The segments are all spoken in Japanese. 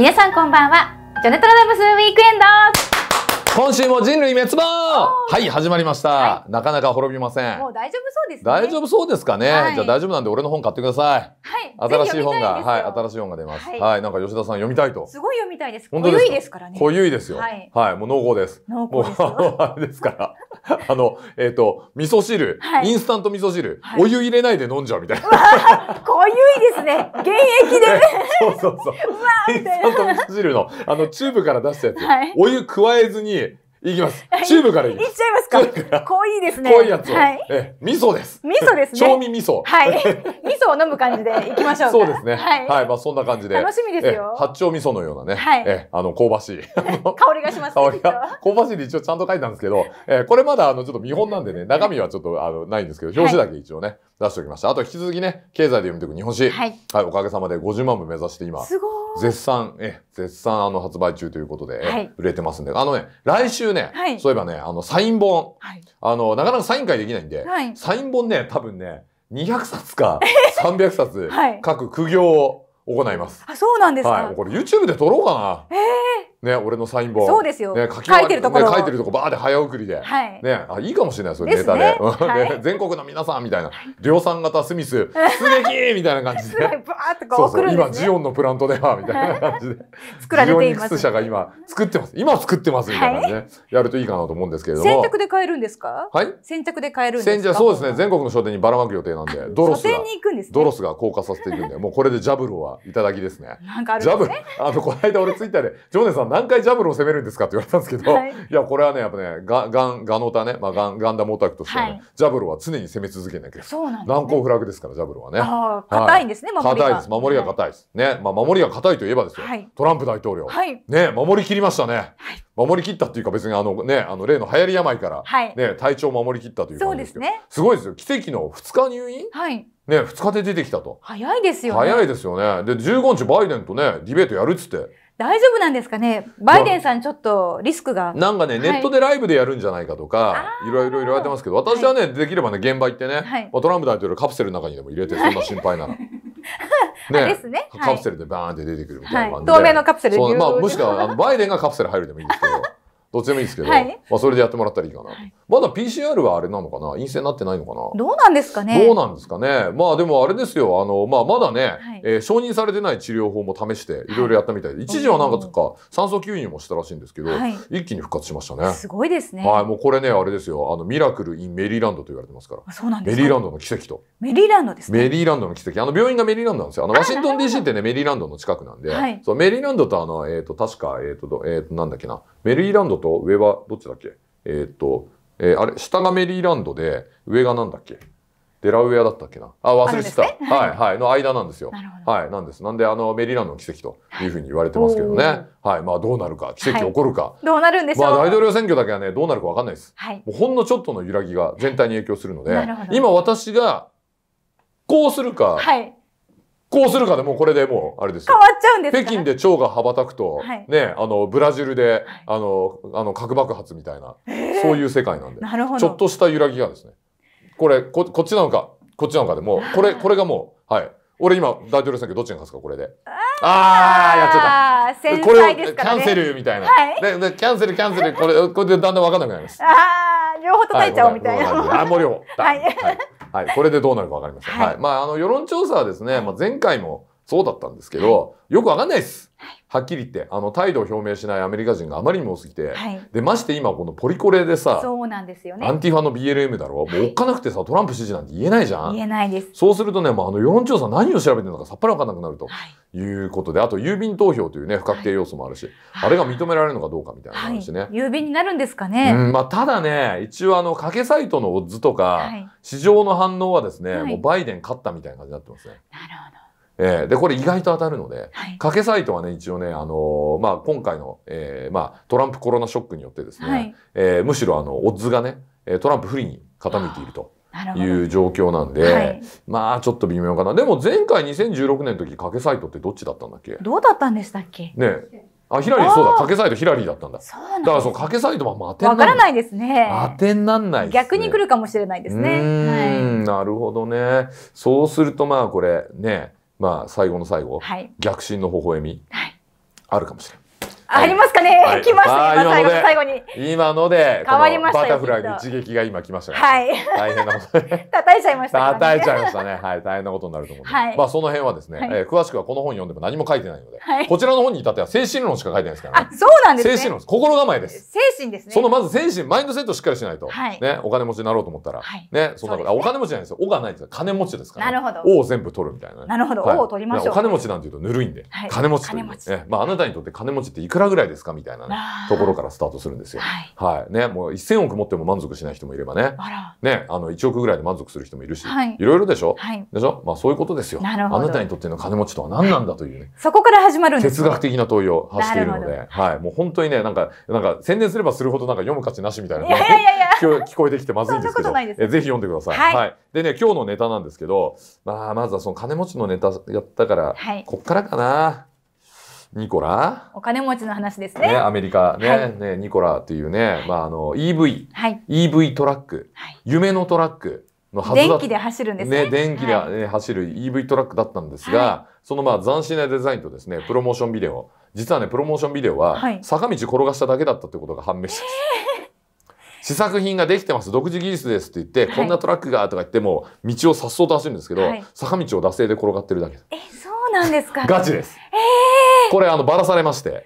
皆さんこんばんはジョネトラダムスウィークエンド今週も人類滅亡はい始まりました、はい、なかなか滅びませんもう大丈夫そうです、ね、大丈夫そうですかね、はい、じゃ大丈夫なんで俺の本買ってくださいはい新しい本がはい新しい本が出ます、はい、はい、なんか吉田さん読みたいとすごい読みたいです濃ゆいですからね濃いですよはい、もう濃厚です濃厚ですあれですから あの、えっ、ー、と、味噌汁、はい、インスタント味噌汁、はい、お湯入れないで飲んじゃうみたいな。濃ゆいですね。現役で。そうそうそう。インスタント味噌汁の、あの、チューブから出したやつ、はい、お湯加えずに、いきます。チューブからいきます。いっちゃいますか。濃いですね。濃いやつを。はい、え、味噌です。味噌ですね。調味味噌。はい。味噌を飲む感じでいきましょうそうですね。はい。はい。まあそんな感じで。楽しみですよ。八丁味噌のようなね。はい。え、あの、香ばしい。香りがします、ね、香りが。香ばしいで一応ちゃんと書いたんですけど、えこれまだあの、ちょっと見本なんでね、中身はちょっとあの、ないんですけど、表紙だけ一応ね。出しておきました。あと引き続きね、経済で読み解く日本史。はい。はい、おかげさまで50万部目指して今。すごい。絶賛、え、絶賛あの発売中ということで、はい、売れてますんで。あのね、来週ね、はい、そういえばね、あの、サイン本。はい。あの、なかなかサイン会できないんで、はい、サイン本ね、多分ね、200冊か300冊、はい。各苦行を行います。あ、そうなんですかはい、これ YouTube で撮ろうかな。ええーね、俺のサイン本。そうですよ。ね、書いてるところ、ね、書いてるとこバーで早送りで。はい。ね、あ、いいかもしれない、それ、ね、ネタで。はい、全国の皆さんみたいな、量産型スミス、すべきみたいな感じで。すごい、ばーっと送るんです、ね、今、ジオンのプラントでは、みたいな感じで。作られています。社が今、作ってます。今作ってます、みたいなね、はい、やるといいかなと思うんですけれども。先着で買えるんですかはい。先着で買えるんですかそうですね、全国の書店にばらまく予定なんで、ドロスが。ドロスが降下させていくんで、もうこれでジャブロはいただきですね。なんかあるんですね。ジャブあの、この間俺ツイッターで、ジョネさん何回ジャブルを攻めるんですかって言われたんですけど、はい、いや、これはね、やっぱね、ガガン、ガノタね、まあ、ガン、ガンダムオタクとしてはね、はい、ジャブルは常に攻め続けなきゃいけなそうなんです、ね、難攻不落ですから、ジャブルはね。ああ、硬いんですね、守りが。硬いです。守りが硬いです。ね。まあ、守りが硬いといえばですよ。はい、トランプ大統領。はい、ね、守りきりましたね。はい守り切ったっていうか別にあのねあの例の流行り病からはい、ね、体調を守り切ったという感じですけどす、ね,、ごいですよ奇跡の2日入院、はい、ね、2日で出てきたと早いですよね早いですよねで15日バイデンとねディベートやるっつって大丈夫なんですかねバイデンさんちょっとリスクが。なんかね、ネットでライブでやるんじゃないかとか、いろいろ言われてますけど、私はね、はい、できればね、現場行ってね、はい、トランプ大統領カプセルの中にでも入れて、そんな心配なら。ね、ですね。カプセルでバーンって出てくるみたいな感じで。透明のカプセルそまあ、もしくは、あのバイデンがカプセル入るでもいいですけど。どっちでもいいですけど、はい、まあそれでやってもらったらいいかな、はい、まだ PCR はあれなのかな陰性になってないのかなどうなんですかねどうなんですかねまあでもあれですよあの、まあ、まだね、はい、えー、承認されてない治療法も試していろいろやったみたいで、一時はなんかか酸素吸入もしたらしいんですけど、一気に復活しましたねすごいですねはいもうこれねあれですよあのミラクル・イン・メリーランドと言われてますからそうなんですメリーランドの奇跡とメリーランドです、ね、メリーランドの奇跡あの病院がメリーランドなんですよあのワシントン DC ってねメリーランドの近くなんで、そうメリーランドとあのえっ、ー、と確かえっ、ー、とえっ、ー、となんだっけなメリーランドと上はどっちだっけえー、っと、えー、あれ、下がメリーランドで、上がなんだっけデラウェアだったっけなあ、忘れてた、ね、はい、はい、の間なんですよ。はい、なんです。なんで、あの、メリーランドの奇跡というふうに言われてますけどね。はい、まあ、どうなるか、奇跡起こるか。はい、どうなるんでしょうまあ、大統領選挙だけはね、どうなるかわかんないです。はい、もうほんのちょっとの揺らぎが全体に影響するので、今私が、こうするか、はい、こうするかでもうこれでもうあれですよ。変わっちゃうんですか、北京で蝶が羽ばたくと、はい、ね、あの、ブラジルで、あの、あの、核爆発みたいな、えー、そういう世界なんで。なるほど。ちょっとした揺らぎがですね。これ、こ、こっちなのか、こっちなのかでもう、これ、これがもう、はい。俺今、大統領選挙どっちに勝つか、これで。ああやっちゃった。あね、これをキャンセルみたいな。はい、ででキャンセル、キャンセル、これ、これでだんだん分かんなくなります。ああ両方叩いちゃおうみたいな。はい、あ、もう両方。はい、はいはい、これでどうなるかわかりません。はい、まあ、あの世論調査はですね、まあ、前回もそうだったんですけど、よくわかんないです。はっきり言って、あの、態度を表明しないアメリカ人があまりにも多すぎて、はい、で、まして今このポリコレでさ、そうなんですよね。アンティファの BLM だろ、もうおっかなくてさ、トランプ支持なんて言えないじゃん。言えないです。そうするとね、もうあの、世論調査何を調べてるのかさっぱりわかんなくなるということで、あと郵便投票というね、不確定要素もあるし、はい、あれが認められるのかどうかみたいな話ね、はい、郵便になるんですかね。うん、まあ、ただね、一応あの、賭けサイトのオッズとか、市場の反応はですね、もうバイデン勝ったみたいな感じになってますね。なるほど。えー、で、これ意外と当たるので、はい、賭けサイトはね、一応ね、あのー、まあ、今回の、えー、まあ、トランプコロナショックによってですね、はい、えー、むしろあの、オッズがね、トランプ不利に傾いていると。いう状況なんで、はい、まあちょっと微妙かな。でも前回2016年の時、賭けサイトってどっちだったんだっけどうだったんでしたっけねあ、ヒラリー、そうだ、賭けサイトヒラリーだったんだ。そうなんだからその賭けサイトは当てわからないですね。当てになんない、ね、逆に来るかもしれないですね。うん、はい、なるほどね。そうするとまあこれ、ね、まあ、最後の最後、はい、逆進の微笑み、はい、あるかもしれない。ありますかね、はい、来ましたね、最後最後に。今ので、変わりましたバタフライの一撃が今来ましたね。はい。大変なこと。叩いちゃいました、ね、叩いちゃいましたね。はい。大変なことになると思う、はい、まあ、その辺はですね、はい、えー、詳しくはこの本読んでも何も書いてないので、はい、こちらの本に至っては精神論しか書いてないですからね。あ、そうなんですね。精神論です。心構えです。精神ですね。そのまず精神、マインドセットしっかりしないと、はい、ね、お金持ちになろうと思ったら、はい、ね、そんなこと、お金持ちじゃないですよ。おがないですよ。金持ちですから、ね。なるほど。王を全部取るみたいな、ね。なるほど。王を取りましょう。お金持ちなんていうとぬるいんで、金持ちという、ね。まあ、あなたにとって金持ちっていくららぐらいですかみたいなね、ところからスタートするんですよ。はい、はい。ね、もう1000億持っても満足しない人もいればね、ね、あの1億ぐらいで満足する人もいるし、はい、いろいろでしょ、はい、でしょまあそういうことですよ。なるほど。あなたにとっての金持ちとは何なんだというね。そこから始まるんです哲学的な問いを発しているので、はい。もう本当にね、なんか、なんか宣伝すればするほどなんか読む価値なしみたいな。いやいやいや 聞こえてきてまずいんですけど、えぜひ読んでくださいはい、はい。でね、今日のネタなんですけど、まあ、まずはその金持ちのネタやったから、はい、こっからかな。ニコラお金持ちの話ですね。ねアメリカねはい、ねニコラというね、まあ、あの EV、はい、EV トラック、はい、夢のトラックのはずだ電気で走るんですね。ね電気で、ね走る EV トラックだったんですが、そのまあ斬新なデザインとですねプロモーションビデオ実はねプロモーションビデオは坂道転がしただけだったということが判明した。えー試作品ができてます、独自技術ですって言って、はい、こんなトラックがとか言っても、道をさっそうと走るんですけど、はい、坂道を惰性で転がってるだけえ、そうなんですか、ガチです。えーこれあのばらされまして。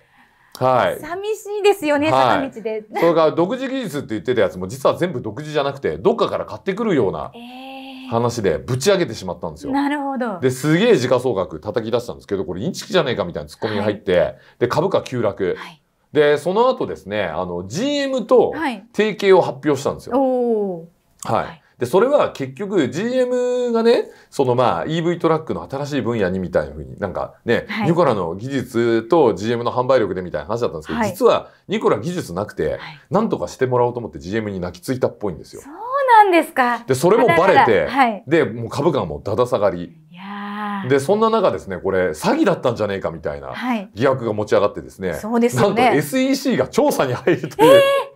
はい、寂しいですよね、坂道で。それから独自技術って言ってたやつも実は全部独自じゃなくてどっかから買ってくるような話でぶち上げてしまったんですよ。なるほどですげえ時価総額叩き出したんですけどこれインチキじゃねえかみたいなツッコミが入って、で株価急落。はいでその後ですねあの GM と提携を発表したんですよ。おい、はい、で、それは結局 GM がね、そのまあ EV トラックの新しい分野にみたいなふうに、なんかね、はい、ニコラの技術と GM の販売力でみたいな話だったんですけど、はい、実はニコラ技術なくて、なんとかしてもらおうと思って GM に泣きついたっぽいんですよ。そうなんですか。で、それもバレて、はい、で、もう株価もだだ下がり。で、そんな中ですね、これ、詐欺だったんじゃねえかみたいな疑惑が持ち上がってですね、はい、そうですねなんと SEC が調査に入るという、えー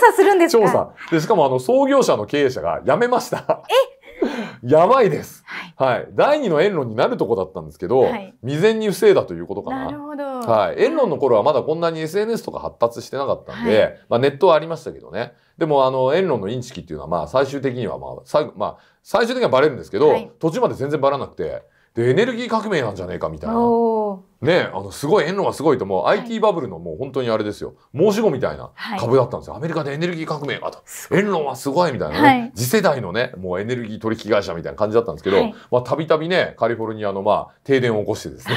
査するんですか調査。で、しかもあの創業者の経営者が辞めました。え やばいです、はい。はい。第二の円論になるとこだったんですけど、はい、未然に防いだということかな。なるほど。はい。円論の頃はまだこんなに SNS とか発達してなかったんで、はい、まあネットはありましたけどね。でもあの、円論のインチキっていうのはまあ最終的にはまあ、最まあ、最終的にはバレるんですけど、途中まで全然バラなくて、で、エネルギー革命なんじゃねえかみたいな。おねあのすごい円論がすごいともう、IT バブルのもう本当にあれですよ申し子みたいな株だったんですよ、アメリカでエネルギー革命がと円論はすごいみたいなね、はい、次世代のねもうエネルギー取引会社みたいな感じだったんですけどたびたびねカリフォルニアのまあ停電を起こしてですね、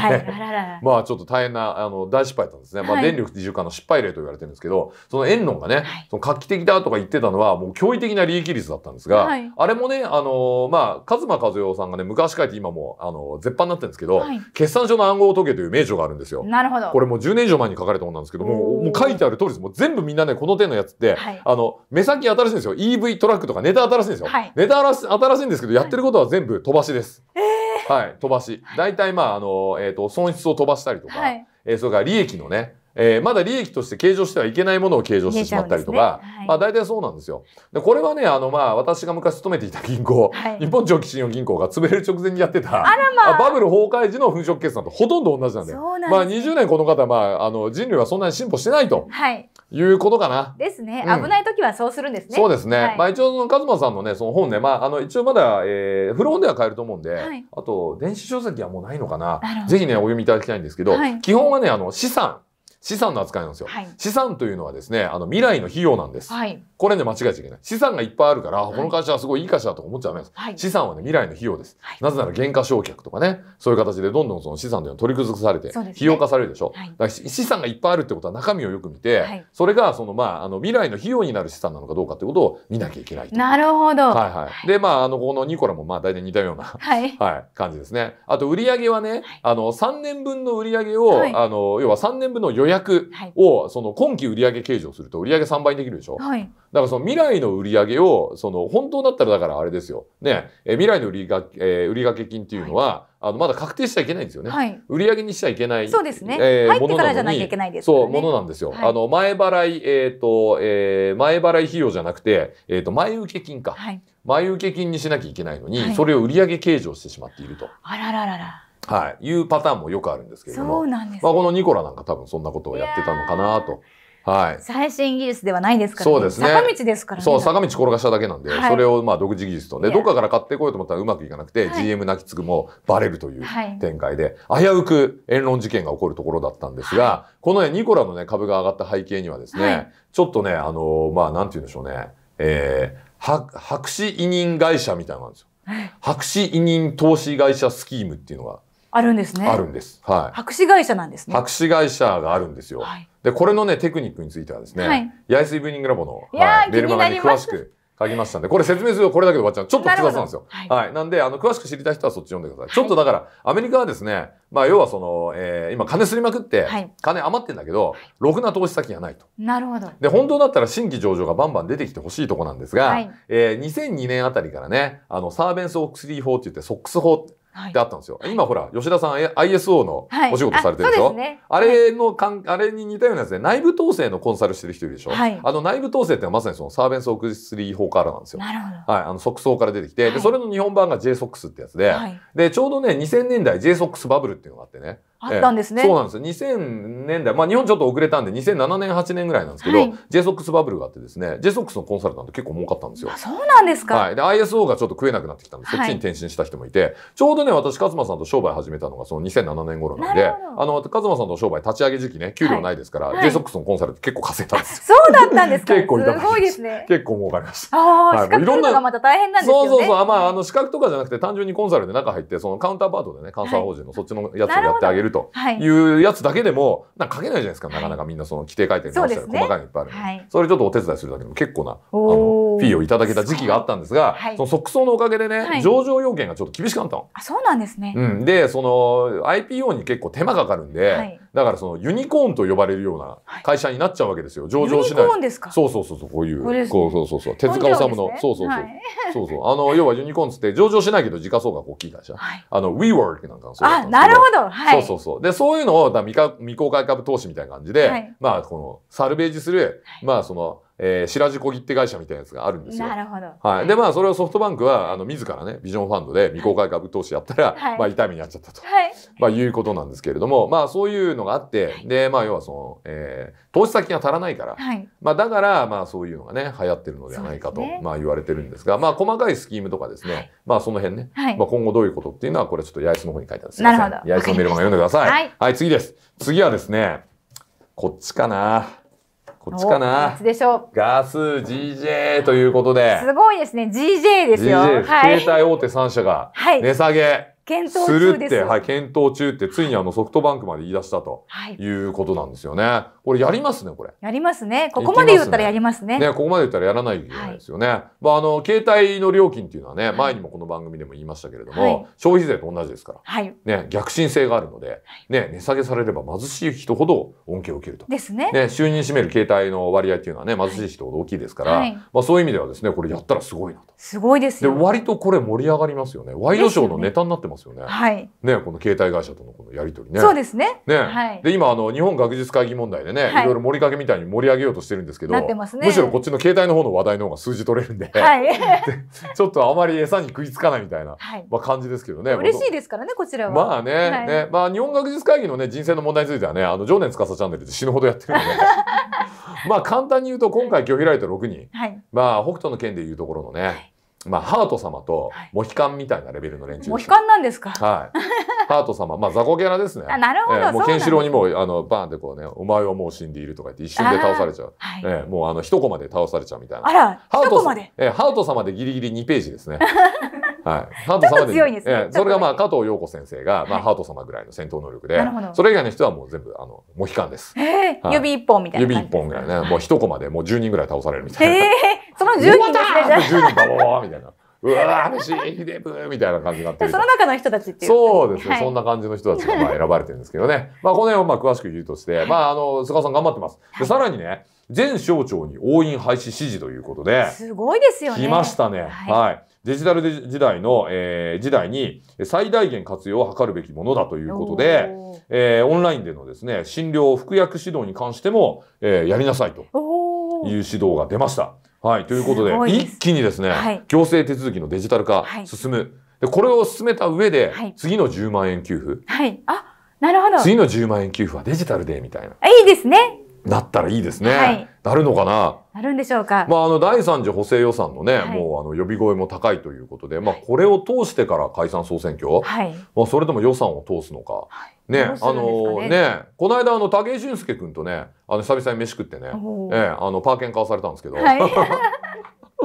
まあちょっと大変なあの大失敗だったんですね、まあ、電力自由化の失敗例と言われてるんですけどその円論がね、その画期的だとか言ってたのはもう驚異的な利益率だったんですが、あれもねあのまあ和馬和代さんがね昔書いて今もあの絶版になってるんですけど、決算書の暗号を解けという名著があるんですよ。なるほど。これもう10年以上前に書かれた本なんですけども、もう書いてある通りです。もう全部みんなね、この点のやつって、はい、あの、目先新しいんですよ。EV トラックとかネタ新しいんですよ。はい、ネタ新しいんですけど、やってることは全部飛ばしです。はい、はい、飛ばし。大体まあ、あの、えっ、ー、と、損失を飛ばしたりとか、えー、それから利益のね、えー、まだ利益として計上してはいけないものを計上してしまったりとか、ねはい、まあ大体そうなんですよ。で、これはね、あのまあ私が昔勤めていた銀行、はい、日本長期信用銀行が潰れる直前にやってた、まあ、バブル崩壊時の粉飾決算とほとんど同じなんで、なんでまあ20年この方、まああの人類はそんなに進歩してないと。はいいうことかな。ですね。危ない時はそうするんですね。うん、そうですね。はい、まあ一応そのカズマさんのね、その本ね、まああの一応まだ、えー、古本では買えると思うんで、はい、あと電子書籍はもうないのかな。ぜひね、お読みいただきたいんですけど、はい、基本はね、あの資産。資産の扱いなんですよ、はい、資産というのはですねあの未来の費用なんです、はい、これね間違えちゃいけない資産がいっぱいあるから、この会社はすごいいい会社だと思っちゃダメです、資産はね未来の費用です、なぜなら減価償却とかねそういう形でどんどんその資産というのは取り崩されて、費用化されるでしょ、はい、資産がいっぱいあるってことは中身をよく見て、それがそのまああの未来の費用になる資産なのかどうかってことを見なきゃいけないなるほど、はいはい、でまああのこのニコラもまあ大体似たような、はい 感じですねあと売上はね、あの3年分の売上を、あの要は3年分の予約約をその今期売上計上すると売上3倍にできるでしょ、はい、だからその未来の売上をその本当だったらだからあれですよ、ね、え未来の売掛、えー、売掛金っていうのは、はいあのまだ確定しちゃいけないんですよね。はい、売上にしちゃいけない。そうですね。えー、入ってからじゃないといけないです、ね、そう、ものなんですよ。はい、あの、前払い、えっ、ー、と、えー、前払い費用じゃなくて、えっ、ー、と、前受金か。はい、前受金にしなきゃいけないのに、それを売上計上してしまっていると。あらららら。はい、いうパターンもよくあるんですけれども、ね、まあ、このニコラなんか多分そんなことをやってたのかなと。はい、最新技術ではないですから、ね、そうですね。坂道ですからね。そう、坂道転がしただけなんで、はい、それをまあ独自技術と。で、どっかから買ってこようと思ったらうまくいかなくて、GM 泣きつくもバレるという展開で、はい、危うく炎論事件が起こるところだったんですが、このね、ニコラのね、株が上がった背景にはですね、ちょっとね、あのまあ、なんて言うんでしょうね、えー、白紙委任会社みたいなんですよ。白紙委任投資会社スキームっていうのがあるんですね。あるんです。はい。博士会社なんですね。博士会社があるんですよ。はい、で、これのね、テクニックについてはですね、はい、八重洲イブニングラボの、はい、メルマガに詳しく書きましたんで、これ説明するとこれだけで終わっちゃう。ちょっと複雑なんですよ。はい、はい、なんで、あの、詳しく知りたい人はそっち読んでください。ちょっとだから、アメリカはですね、まあ、要はその、えー、今、金すりまくって、はい。金余ってんだけど、ろくな投資先がないと。なるほど。で、本当だったら新規上場がバンバン出てきてほしいとこなんですが、はい、えー、2002年あたりからね、あの、サーベンス・オックスリー法って言って、ソックス法って、であったんですよ。はい、今ほら、吉田さん ISO のお仕事されてるでしょ、はいあね、あれのかん、あれに似たようなやつで内部統制のコンサルしてる人いるでしょ、はい、あの内部統制ってのはまさにそのサーベンスオクスリー法からなんですよ。はい。あの、即層から出てきて、で、それの日本版が JSOX ってやつで、で、ちょうどね、2000年代 JSOX バブルっていうのがあってね。あったんですね、そうなんですよ。2000年代、まあ日本ちょっと遅れたんで、2007年、8年ぐらいなんですけど、はい、JSOX バブルがあってですね、JSOX のコンサルタント結構儲かったんですよ。そうなんですか。はい。で、ISO がちょっと食えなくなってきたんで、そっちに転身した人もいて、ちょうどね、私、ズマさんと商売始めたのがその2007年頃なんで、あの、ズマさんと商売立ち上げ時期ね、給料ないですから、はい、JSOX のコンサルって結構稼いだんですよ。そうだったんですか 結構いたすごいですね。結構儲かりました。ああ、はい、資格んなのがまた大変なんですよね。そうそうそう。まあ、あの、資格とかじゃなくて、単純にコンサルで中入って、そのカウンターパートでね、監査法人のそっちのやつをやってあげるというやつだけでも、なんか書けないじゃないですか、なかなかみんなその規定書いてる直した細かいのいっぱいある、はい、それちょっとお手伝いするだけでも結構なあのフィーをいただけた時期があったんですが、その即層のおかげでね、上場要件がちょっと厳しかったの。あそうなんですね、うん、でその IPO に結構手間かかるんで、だからそのユニコーンと呼ばれるような会社になっちゃうわけですよ。上場しない。そうそうそうそうこういう、ね、こうそうそうそう手塚治虫の、ね、そうそうそう、はい、そうそうあの要はユニコーンつって上場しないけど時価総額大きい会社。はい、あの WeWork なんかのそうあなるほど、はい、そうそうそうでそういうのをだ未未公開株投資みたいな感じで、まあこのサルベージする、まあそのえー、白地小切手会社みたいなやつがあるんですよ。なるほど。はい。で、まあ、それをソフトバンクは、あの、自らね、ビジョンファンドで未公開株投資やったら、はい、まあ、痛みになっちゃったと。はい。まあ、いうことなんですけれども、まあ、そういうのがあって、はい、で、まあ、要はその、えー、投資先が足らないから、はい。まあ、だから、まあ、そういうのがね、流行ってるのではないかと、ね、まあ、言われてるんですが、まあ、細かいスキームとかですね、はい、まあ、その辺ね、はい。まあ、今後どういうことっていうのは、これちょっと八重洲の方に書いてあるんですなるほど。八重洲のメルマガ読んでください。はい。はい、次です。次はですね、こっちかな。こっちかな。ガス GJ ということで。すごいですね。GJ ですよ。はい、携帯大手3社が値下げ。はい検討中でするって、はい、検討中ってついにあのソフトバンクまで言い出したということなんですよね。これやりますね、これ。やりますね。ここまで言ったらやりますね。すね、ね、ここまで言ったらやらないといけないですよね。はい、まあ、あの、携帯の料金っていうのはね、前にもこの番組でも言いましたけれども、消費税と同じですから、はい、ね、逆進性があるので、ね、値下げされれば貧しい人ほど恩恵を受けると。ですね。ね、収入占める携帯の割合っていうのはね、貧しい人ほど大きいですから、まあそういう意味ではですね、これやったらすごいなと。すごいですよ、ね、で割とこれ盛り上がりますよねワイドショーのネタになってますよね、ね、はいねこの携帯会社とのこのやり取りねそうですねね、はい、で今あの日本学術会議問題でね、はい、いろいろ盛りかけみたいに盛り上げようとしてるんですけど、ね、むしろこっちの携帯の方の話題の方が数字取れるんで,、はい、ちょっとあまり餌に食いつかないみたいな、はい、まあ、感じですけどね嬉しいですからねこちらはまあねはい、ねまあ日本学術会議のね人生の問題についてはねあの常年司チャンネルで死ぬほどやってるんで まあ簡単に言うと今回今日開いた6人、はい、まあ北斗の件でいうところのね、まあ、ハート様とモヒカンみたいなレベルの連中、モヒカンなんですかはい。ハート様、まあ、雑魚キャラですね。あ、なるほど。えー、もう、ケンシロウにも、あの、バーンってこうね、お前はもう死んでいるとか言って、一瞬で倒されちゃう。はい、えー、もう、あの、一コマで倒されちゃうみたいな。あら、ハート一コマで。えー、ハート様でギリギリ2ページですね。はい、ハート様で強いです、ね、それがまあ加藤陽子先生が、まあ、ハート様ぐらいの戦闘能力で、それ以外の人はもう全部あのモヒカンです、指一本みたいな指一本ぐらいねもう一コマでもう10人ぐらい倒されるみたいな、えー、その10人ですね10人バババみたいな。うわー、飯、ひでぶみたいな感じになってる。その中の人たちっていう。そうですね、はい、そんな感じの人たちがまあ選ばれてるんですけどね。まあ、この辺をまあ詳しく言うとして、まあ、あの、菅さん頑張ってます。で、さらにね、全省庁に応印廃止指示ということで。すごいですよね。来ましたね。はい、はいデジタル時代の、えー、時代に最大限活用を図るべきものだということで、えー、オンラインでのですね、診療、服薬指導に関しても、えー、やりなさいという指導が出ました。はい、ということで、で一気にですね、はい、行政手続きのデジタル化進む。はい、でこれを進めた上で、はい、次の10万円給付。はい。あ、なるほど。次の10万円給付はデジタルで、みたいな。いいですね。なったらいいですね。はい、なるのかななるんでしょうか。まあ、あの、第三次補正予算のね、はい、もう、あの、呼び声も高いということで、まあ、これを通してから解散総選挙、はい、まあ、それとも予算を通すのか。はい、ね、ねあの、ね、この間、あの、武井俊介君とね、あの、久々に飯食ってね、ええ、あの、パーケン買わされたんですけど、はい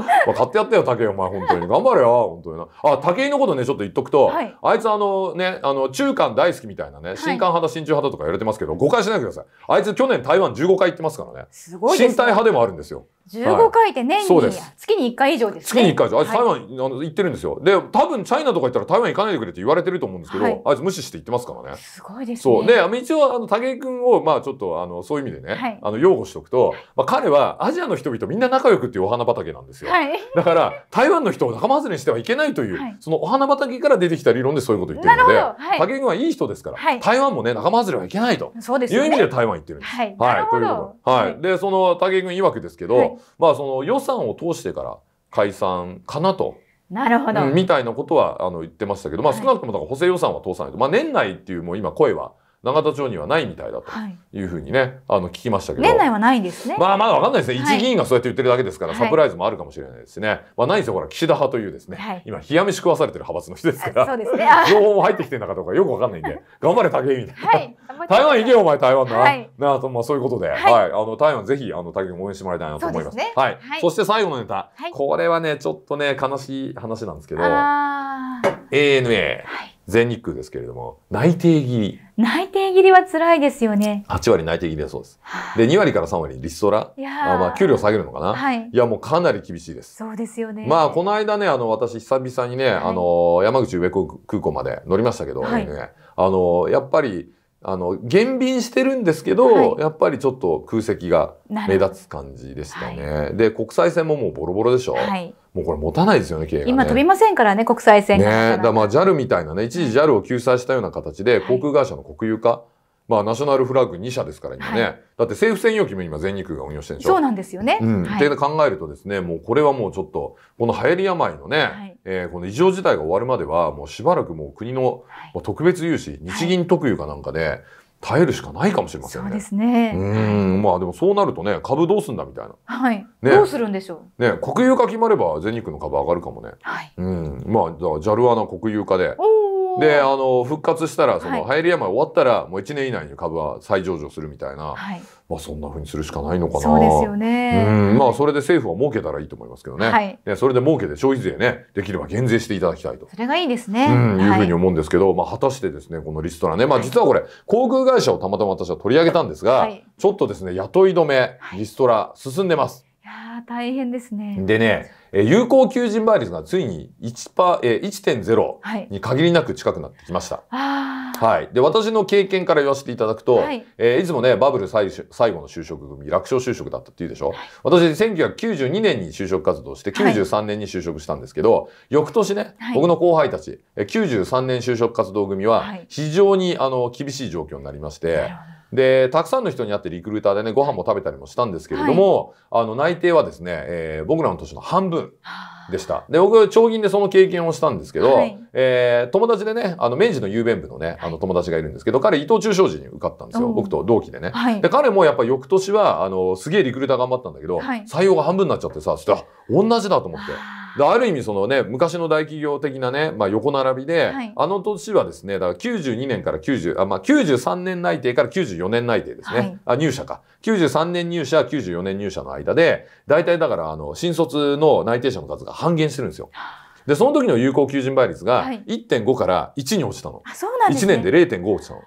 まあ買ってやってよ、竹井、お前、本当に。頑張れよ、本当にな。あ、武井のことね、ちょっと言っとくと、はい、あいつ、あのね、あの、中間大好きみたいなね、新刊派だ、新中派だとか言われてますけど、誤解しないでください。あいつ、去年台湾15回行ってますからね。すごい、ね、新派でもあるんですよ。15回って年に、はい、月に1回以上ですね。月に1回以上。あいつ台湾、あの行ってるんですよ。で、多分チャイナとか行ったら台湾行かないでくれって言われてると思うんですけど、はい、あいつ無視して行ってますからね。すごいですね。そう。で、あの一応、あの、武井君を、まあちょっと、あの、そういう意味でね、はい、あの、擁護しておくと、まあ彼はアジアの人々みんな仲良くっていうお花畑なんですよ。はい、だから、台湾の人を仲間外れにしてはいけないという、そのお花畑から出てきた理論でそういうこと言ってるので、武井君はいい人ですから、台湾もね、仲間外れはいけないと。そうです、ね、いう意味で台湾行ってるんです。はい。はい。ということ。はい。で、その武井君曰くですけど、まあその予算を通してから解散かなと。なるほど、うん、みたいなことはあの言ってましたけど、まあ、少なくともだから補正予算は通さないと、まあ、年内っていうもう今声は永田町にはないみたいだというふうにね、はい、あの聞きましたけど年内はないですねまあまだわかんないですね、はい、一議員がそうやって言ってるだけですから、サプライズもあるかもしれないですね、はい、まあ何せほら岸田派というですね、はい、今冷や飯食わされてる派閥の人ですから情報も入ってきてるのかどうかよくわかんないんで頑張れ武井みたいな、台湾行けよお前台湾な、はい、なとまあそういうことで、はいあの台湾ぜひあの武井も応援してもらいたいなと思います、ね、はい、そして最後のネタ、これはねちょっとね悲しい話なんですけど ANA、はい全日空ですけれども、内定切り。内定切りは辛いですよね。8割内定切りだそうです。で、2割から3割リストラ。いやあまあ、給料下げるのかな、はい、いや、もうかなり厳しいです。そうですよね。まあ、この間ね、あの、私、久々にね、はい、あの、山口上空港まで乗りましたけど、はい、ね、あの、やっぱり、あの、減便してるんですけど、はい、やっぱりちょっと空席が目立つ感じでしたね。で、国際線ももうボロボロでしょ。はいもうこれ持たないですよね、経営が、ね、今飛びませんからね、国際線が。ねだまあ JAL みたいなね、一時 JAL を救済したような形で、航空会社の国有化、はいまあ、ナショナルフラッグ2社ですから、今ね、はい、だって政府専用機も今、全日空が運用してるんでしょそうなんですよね。うん。はい、って考えるとですね、もうこれはもうちょっと、この流行り病のね、はい、えー、この異常事態が終わるまでは、もうしばらくもう国の、特別融資、日銀特有かなんかで、耐えるしかないかもしれませんね。そうですね。うん、まあでもそうなるとね、株どうすんだみたいな。はい。ね、どうするんでしょう。ね、国有化決まれば全日空の株上がるかもね。はい。うん、まあじゃあ JAL アナ国有化で。おで、あの復活したらその流行り病終わったらもう一年以内に株は再上場するみたいな。はい。まあ、そんなうにするしかないのかな。そうですよね。うん、まあ、それで政府は儲けたらいいと思いますけどね。はい。ね、それで儲けて消費税ね、できれば減税していただきたいと。それがいいですね。うん、いうふうに思うんですけど、はい、まあ、果たしてですね、このリストラね、まあ、実はこれ、航空会社をたまたま私は取り上げたんですが、はい、ちょっとですね、雇い止め、リストラ進んでます。や大変ですね。でね、え有効求人倍率がついに1パえ1.0に限りなく近くなってきました。はい、はい、で私の経験から言わせていただくと、はい、えー、いつもねバブル最最後の就職組楽勝就職だったって言うでしょ、はい、私1992年に就職活動して93年に就職したんですけど、はい、翌年ね、僕の後輩たち93年就職活動組は非常にあの厳しい状況になりまして。で、たくさんの人に会ってリクルーターでね、ご飯も食べたりもしたんですけれども、はい、あの、内定はですね、えー、僕らの年の半分でした。で、僕、長銀でその経験をしたんですけど、はい、えー、友達でね、あの、明治の郵便部のね、あの、友達がいるんですけど、彼、伊藤忠商事に受かったんですよ。僕と同期でね。はい、で、彼もやっぱ翌年は、あの、すげえリクルーター頑張ったんだけど、採用が半分になっちゃってさ、そしたら、同じだと思って。ある意味そのね昔の大企業的なね、まあ、横並びで、はい、あの年はですねだから92年から90あ、まあ、93年内定から94年内定ですね、はい、あ入社か93年入社94年入社の間で大体だからあの新卒の内定者の数が半減してるんですよ。でその時の有効求人倍率が1.5から1に落ちたの、はい、あ、ね、1年で0.5落ちたの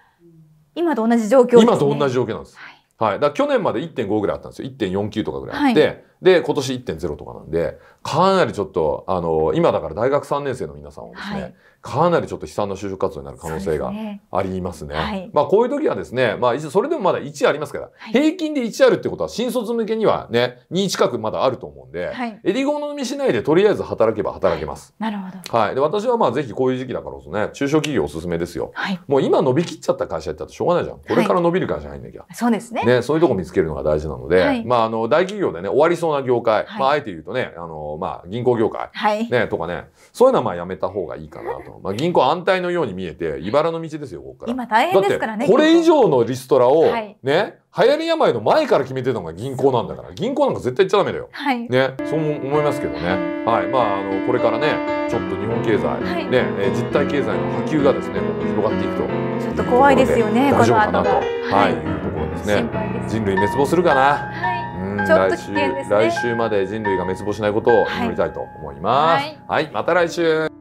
今と同じ状況、ね、今と同じ状況なんです、はい、はい、だ去年まで1.5ぐらいあったんですよ1.49とかぐらいあって、はいで、今年1.0とかなんで、かなりちょっと、あの、今だから大学3年生の皆さんはですね、はい、かなりちょっと悲惨な就職活動になる可能性がありますね。すねはい、まあ、こういう時はですね、まあ、それでもまだ1ありますから、はい、平均で1あるってことは、新卒向けにはね、2近くまだあると思うんで、えり好みしないでとりあえず働けば働けます。なるほど。はい。で、私はまあ、ぜひこういう時期だからこそね、中小企業おすすめですよ。もう今伸びきっちゃった会社やったらしょうがないじゃん。これから伸びる会社入んなきゃ。そうですね。ね、そういうとこ見つけるのが大事なので、まあ、あの、大企業でね、終わりそうな業界、はい、まあ、あえて言うとね、あのまあ、銀行業界、はい、ね、とかね、そういうのはまあやめた方がいいかなと。まあ、銀行安泰のように見えて、茨の道ですよ、ここから。今大変ですからね。これ以上のリストラを、ね、流行り病の前から決めてたのが銀行なんだから、銀行なんか絶対行っちゃダメだよ。はい、ね、そう思いますけどね。はい、まあ、あの、これからね、ちょっと日本経済、はい、ね、実体経済の波及がですね、広がっていくと。ちょっと怖いですよね、この後が。はい、はい、いうところですね。人類滅亡するかな。はい来週、来週まで人類が滅亡しないことを祈りたいと思います、はい、はい、また来週